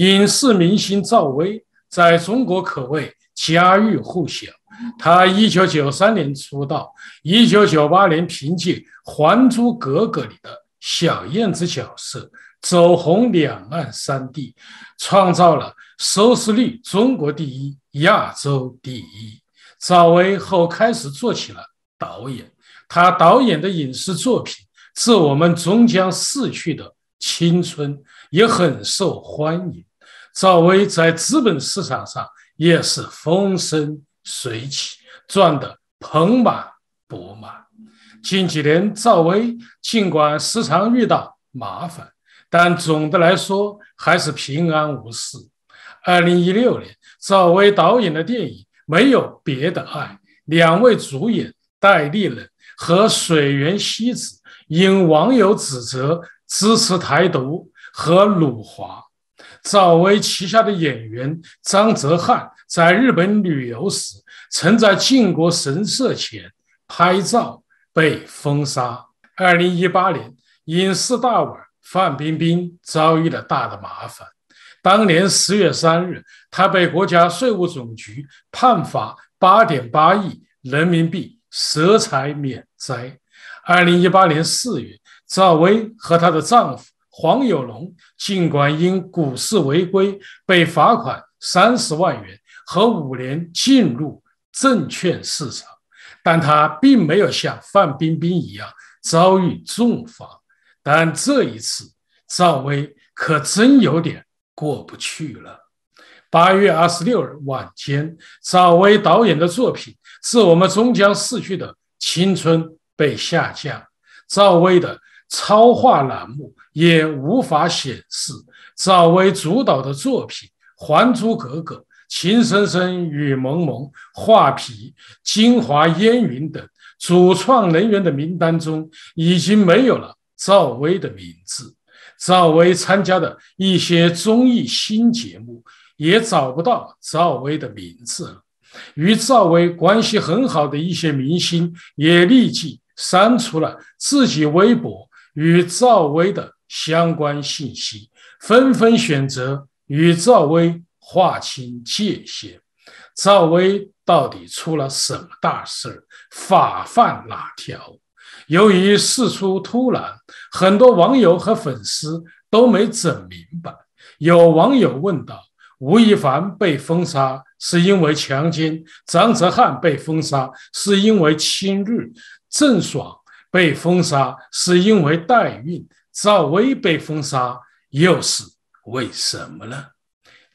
影视明星赵薇在中国可谓家喻户晓。她一九九三年出道，一九九八年凭借《还珠格格》里的小燕子角色走红两岸三地，创造了收视率中国第一、亚洲第一。赵薇后开始做起了导演，她导演的影视作品致我们终将逝去的青春，也很受欢迎。赵薇在资本市场上也是风生水起，赚得盆满钵满。近几年，赵薇尽管时常遇到麻烦，但总的来说还是平安无事。二零一六年，赵薇导演的电影《没有别的爱》，两位主演戴立忍和水原希子因网友指责支持台独和辱华。赵薇旗下的演员张哲瀚在日本旅游时，曾在靖国神社前拍照被封杀。二零一八年，影视大腕范冰冰遭遇了大的麻烦。当年十月三日，她被国家税务总局判罚八点八亿人民币，涉财免灾。二零一八年四月，赵薇和她的丈夫。黄有龙尽管因股市违规被罚款三十万元和五年禁入证券市场，但他并没有像范冰冰一样遭遇重罚。但这一次，赵薇可真有点过不去了。八月二十六日晚间，赵薇导演的作品《致我们终将逝去的青春》被下架。赵薇的。超话栏目也无法显示赵薇主导的作品《还珠格格》《情深深雨蒙蒙》《画皮》《京华烟云》等主创人员的名单中已经没有了赵薇的名字。赵薇参加的一些综艺新节目也找不到赵薇的名字了。与赵薇关系很好的一些明星也立即删除了自己微博。与赵薇的相关信息纷纷选择与赵薇划清界限。赵薇到底出了什么大事儿？法犯哪条？由于事出突然，很多网友和粉丝都没整明白。有网友问到：“吴亦凡被封杀是因为强奸，张哲瀚被封杀是因为亲日，郑爽？”被封杀是因为代孕，赵薇被封杀又是为什么呢？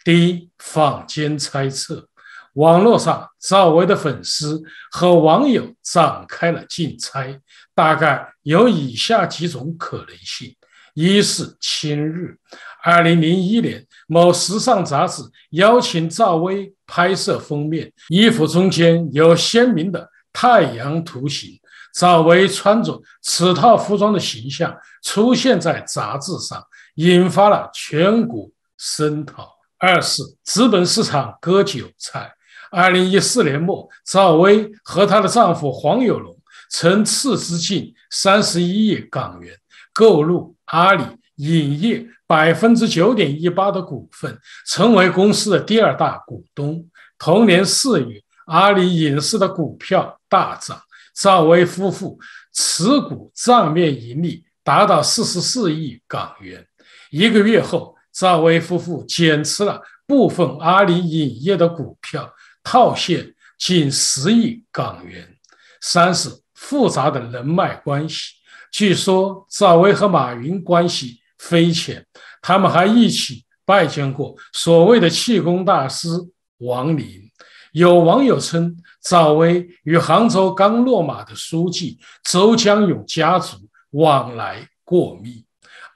第一，坊间猜测，网络上赵薇的粉丝和网友展开了竞猜，大概有以下几种可能性：一是亲日。二零零一年，某时尚杂志邀请赵薇拍摄封面，衣服中间有鲜明的太阳图形。赵薇穿着此套服装的形象出现在杂志上，引发了全国声讨。二是资本市场割韭菜。二零一四年末，赵薇和她的丈夫黄有龙曾斥资近三十一亿港元购入阿里影业百分之九点一八的股份，成为公司的第二大股东。同年四月，阿里影视的股票大涨。赵薇夫妇持股账面盈利达到四十四亿港元。一个月后，赵薇夫妇减持了部分阿里影业的股票，套现近十亿港元。三是复杂的人脉关系。据说赵薇和马云关系匪浅，他们还一起拜见过所谓的气功大师王林。有网友称，赵薇与杭州刚落马的书记周江勇家族往来过密。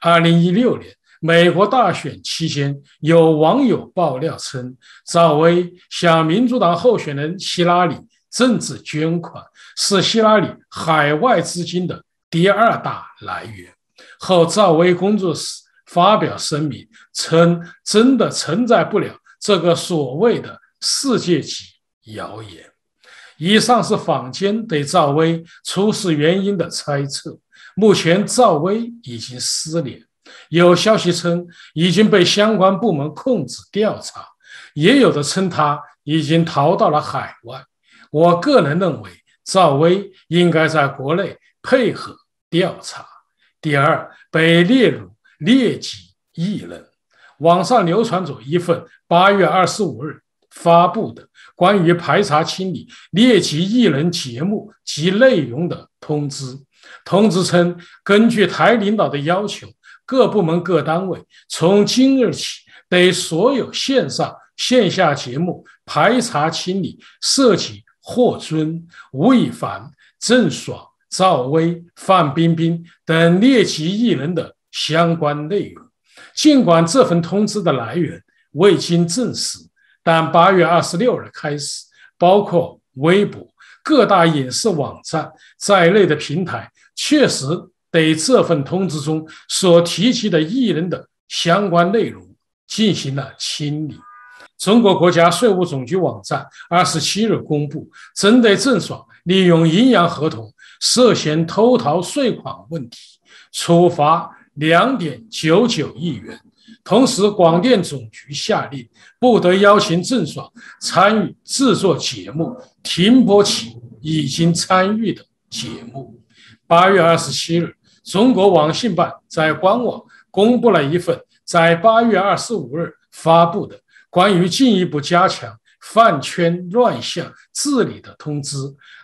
二零一六年美国大选期间，有网友爆料称，赵薇向民主党候选人希拉里政治捐款，是希拉里海外资金的第二大来源。后赵薇工作室发表声明称，真的承载不了这个所谓的世界级。谣言。以上是坊间对赵薇出事原因的猜测。目前赵薇已经失联，有消息称已经被相关部门控制调查，也有的称她已经逃到了海外。我个人认为，赵薇应该在国内配合调查。第二，被列入劣迹艺人。网上流传着一份八月二十五日。发布的关于排查清理劣迹艺人节目及内容的通知，通知称，根据台领导的要求，各部门各单位从今日起对所有线上、线下节目排查清理涉及霍尊、吴亦凡、郑爽、赵薇、范冰冰等劣迹艺人的相关内容。尽管这份通知的来源未经证实。但八月二十六日开始，包括微博各大影视网站在内的平台，确实对这份通知中所提及的艺人的相关内容进行了清理。中国国家税务总局网站二十七日公布，针对郑爽利用阴阳合同涉嫌偷逃税款问题，处罚两点九九亿元。同时，广电总局下令不得邀请郑爽参与制作节目，停播其已经参与的节目。八月二十七日，中国网信办在官网公布了一份在八月二十五日发布的关于进一步加强饭圈乱象治理的通知，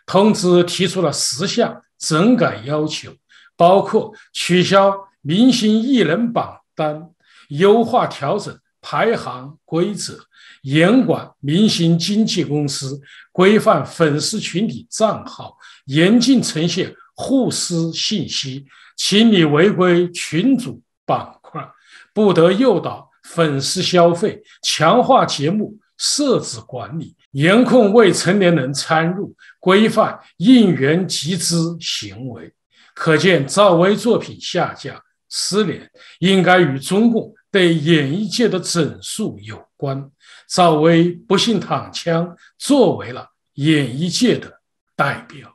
通知提出了十项整改要求，包括取消明星艺人榜单。优化调整排行规则，严管明星经纪公司，规范粉丝群体账号，严禁呈现互撕信息，清理违规群组板块，不得诱导粉丝消费，强化节目设置管理，严控未成年人参入，规范应援集资行为。可见赵薇作品下架。失联应该与中共对演艺界的整肃有关。赵薇不幸躺枪，作为了演艺界的代表。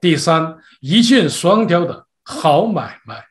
第三，一箭双雕的好买卖。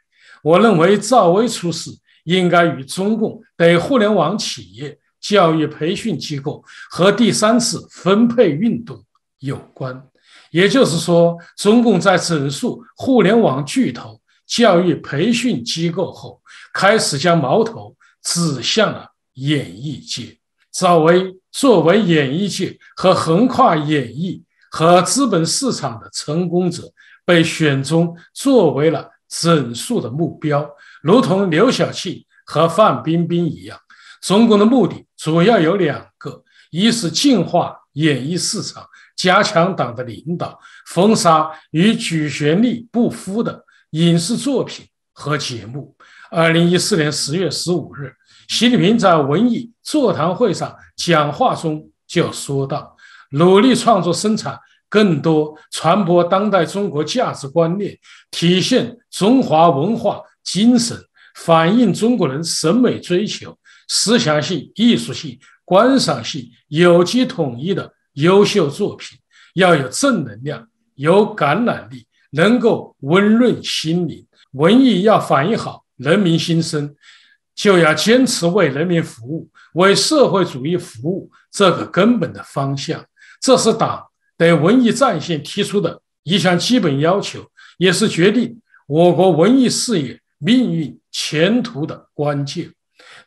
我认为赵薇出事应该与中共对互联网企业、教育培训机构和第三次分配运动有关。也就是说，中共在整肃互联网巨头。教育培训机构后，开始将矛头指向了演艺界。赵薇作为演艺界和横跨演艺和资本市场的成功者，被选中作为了整肃的目标，如同刘晓庆和范冰冰一样。中共的目的主要有两个：一是净化演艺市场，加强党的领导，封杀与举旋力不符的。影视作品和节目。二零一四年十月十五日，习近平在文艺座谈会上讲话中就说到：“努力创作生产更多传播当代中国价值观念、体现中华文化精神、反映中国人审美追求、思想性、艺术性、观赏性有机统一的优秀作品，要有正能量，有感染力。”能够温润心灵，文艺要反映好人民心声，就要坚持为人民服务、为社会主义服务这个根本的方向。这是党对文艺战线提出的一项基本要求，也是决定我国文艺事业命运前途的关键。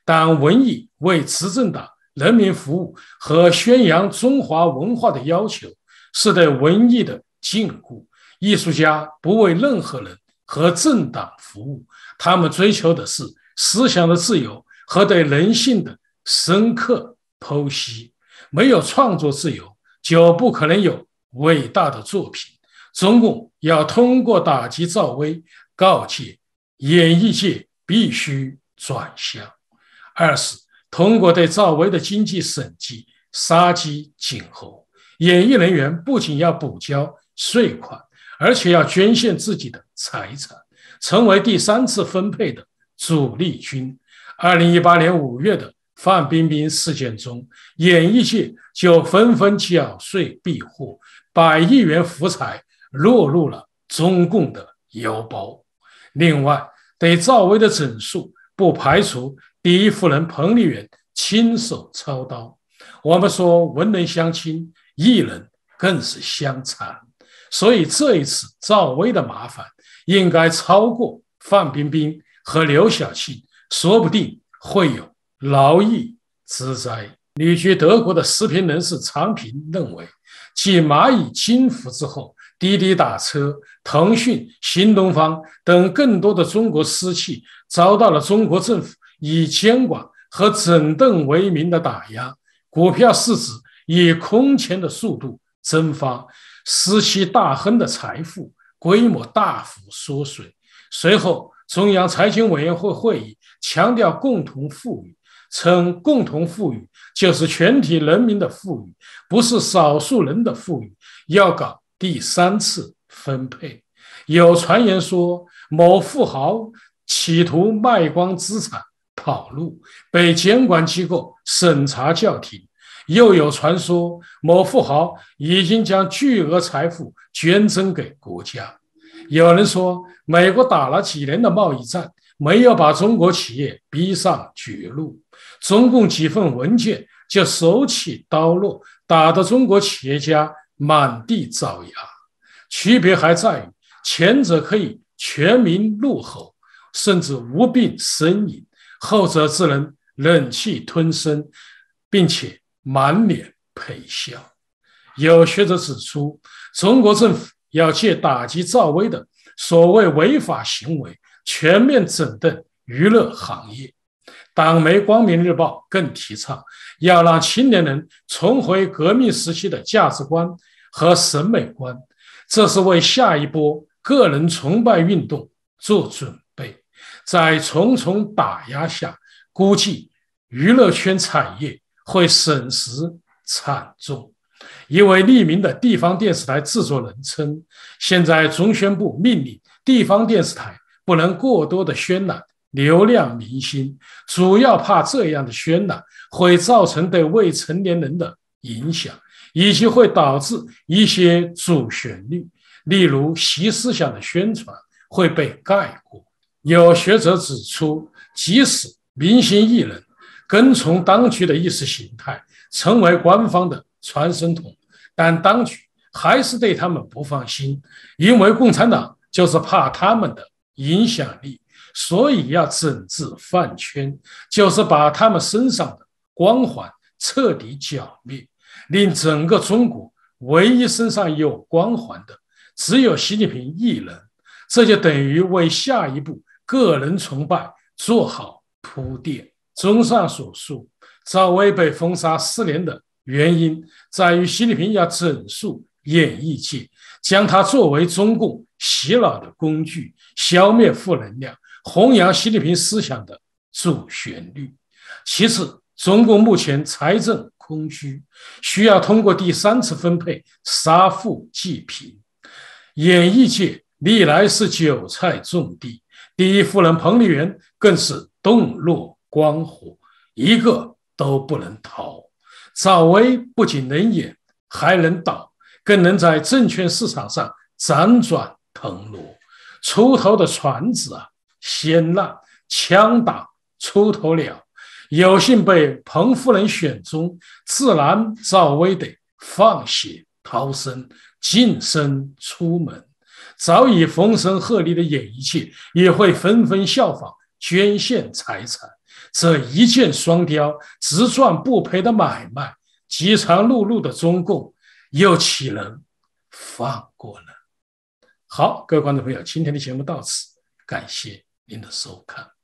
党文艺为执政党人民服务和宣扬中华文化的要求，是对文艺的禁锢。艺术家不为任何人和政党服务，他们追求的是思想的自由和对人性的深刻剖析。没有创作自由，就不可能有伟大的作品。中共要通过打击赵薇，告诫演艺界必须转向；二是通过对赵薇的经济审计，杀鸡儆猴，演艺人员不仅要补交税款。而且要捐献自己的财产，成为第三次分配的主力军。二零一八年五月的范冰冰事件中，演艺界就纷纷缴税避护，百亿元福彩落入了中共的腰包。另外，对赵薇的整肃，不排除第一夫人彭丽媛亲手操刀。我们说文人相亲，艺人更是相残。所以这一次，赵薇的麻烦应该超过范冰冰和刘晓庆，说不定会有牢狱之灾。旅居德国的视频人士常平认为，继蚂蚁金服之后，滴滴打车、腾讯、新东方等更多的中国私企遭到了中国政府以监管和整顿为名的打压，股票市值以空前的速度蒸发。私企大亨的财富规模大幅缩水。随后，中央财经委员会会议强调共同富裕，称共同富裕就是全体人民的富裕，不是少数人的富裕。要搞第三次分配。有传言说，某富豪企图卖光资产跑路，被监管机构审查叫停。又有传说，某富豪已经将巨额财富捐赠给国家。有人说，美国打了几年的贸易战，没有把中国企业逼上绝路，中共几份文件就手起刀落，打得中国企业家满地找牙。区别还在于，前者可以全民怒吼，甚至无病呻吟；后者只能忍气吞声，并且。满脸陪笑。有学者指出，中国政府要借打击赵薇的所谓违法行为，全面整顿娱乐行业。党媒《光明日报》更提倡要让青年人重回革命时期的价值观和审美观，这是为下一波个人崇拜运动做准备。在重重打压下，估计娱乐圈产业。会损失惨重。一位匿名的地方电视台制作人称，现在中宣部命令地方电视台不能过多的渲染流量明星，主要怕这样的渲染会造成对未成年人的影响，以及会导致一些主旋律，例如习思想的宣传会被盖过。有学者指出，即使明星艺人。跟从当局的意识形态，成为官方的传声筒，但当局还是对他们不放心，因为共产党就是怕他们的影响力，所以要整治饭圈，就是把他们身上的光环彻底剿灭，令整个中国唯一身上有光环的只有习近平一人，这就等于为下一步个人崇拜做好铺垫。综上所述，赵薇被封杀四年的原因在于习近平要整肃演艺界，将她作为中共洗脑的工具，消灭负能量，弘扬习近平思想的主旋律。其次，中共目前财政空虚，需要通过第三次分配杀富济贫。演艺界历来是韭菜种地，第一夫人彭丽媛更是动若。关火，一个都不能逃。赵薇不仅能演，还能导，更能在证券市场上辗转腾挪。出头的船子啊，先浪枪打出头鸟，有幸被彭夫人选中，自然赵薇得放血逃生，净身出门。早已风声鹤唳的演艺界也会纷纷效仿，捐献财产。这一箭双雕、只赚不赔的买卖，饥肠辘辘的中共又岂能放过呢？好，各位观众朋友，今天的节目到此，感谢您的收看。